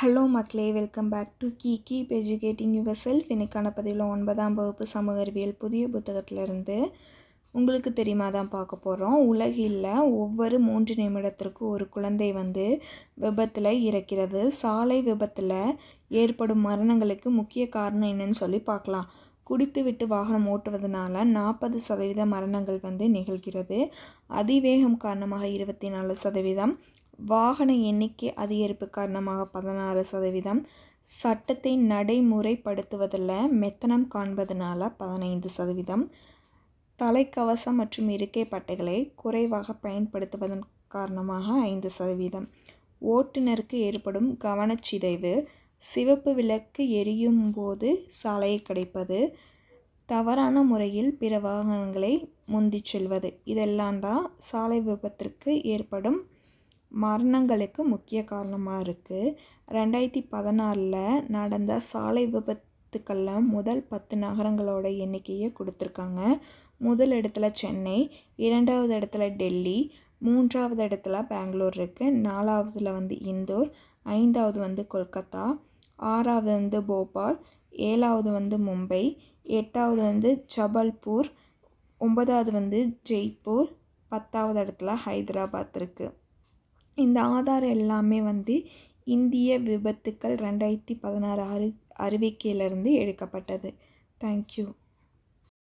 hello மக்களே welcome back to கீ keep educating yourself இன்னைக்கான பதிவில் ஒன்பதாம் வகுப்பு சமூக அறிவியல் புதிய புத்தகத்திலிருந்து உங்களுக்கு தெரியுமா தான் பார்க்க போகிறோம் உலகில் ஒவ்வொரு மூன்று நிமிடத்திற்கு ஒரு குழந்தை வந்து விபத்தில் இறக்கிறது சாலை விபத்தில் ஏற்படும் மரணங்களுக்கு முக்கிய காரணம் என்னன்னு சொல்லி பார்க்கலாம் குடித்துவிட்டு வாகனம் ஓட்டுவதனால நாற்பது சதவீத மரணங்கள் வந்து நிகழ்கிறது அதிவேகம் காரணமாக இருபத்தி நாலு சதவீதம் வாகன எண்ணிக்கை அதிகரிப்பு காரணமாக பதினாறு சதவீதம் சட்டத்தை நடைமுறைப்படுத்துவதில் மெத்தனம் காண்பதனால பதினைந்து சதவீதம் தலைக்கவசம் மற்றும் இருக்கை பட்டைகளை குறைவாக பயன்படுத்துவதன் காரணமாக ஐந்து சதவீதம் ஓட்டுநருக்கு ஏற்படும் கவனச்சிதைவு சிவப்பு விளக்கு எரியும் போது சாலையை கிடைப்பது தவறான முறையில் பிற வாகனங்களை முந்தி செல்வது இதெல்லாம் தான் சாலை விபத்திற்கு ஏற்படும் மரணங்களுக்கு முக்கிய காரணமாக இருக்குது ரெண்டாயிரத்தி பதினாலில் நடந்த சாலை விபத்துக்கெல்லாம் முதல் பத்து நகரங்களோட எண்ணிக்கையை கொடுத்துருக்காங்க முதல் இடத்துல சென்னை இரண்டாவது இடத்துல டெல்லி மூன்றாவது இடத்துல பெங்களூர் இருக்குது நாலாவதுல வந்து இந்தூர் ஐந்தாவது வந்து கொல்கத்தா ஆறாவது வந்து போபால் ஏழாவது வந்து மும்பை எட்டாவது வந்து ஜபல்பூர் ஒன்பதாவது வந்து ஜெய்ப்பூர் பத்தாவது இடத்துல ஹைதராபாத் இருக்குது இந்த ஆதார் எல்லாமே வந்து இந்திய விபத்துக்கள் ரெண்டாயிரத்தி பதினாறு அறி அறிவிக்கையிலிருந்து எடுக்கப்பட்டது தேங்க்யூ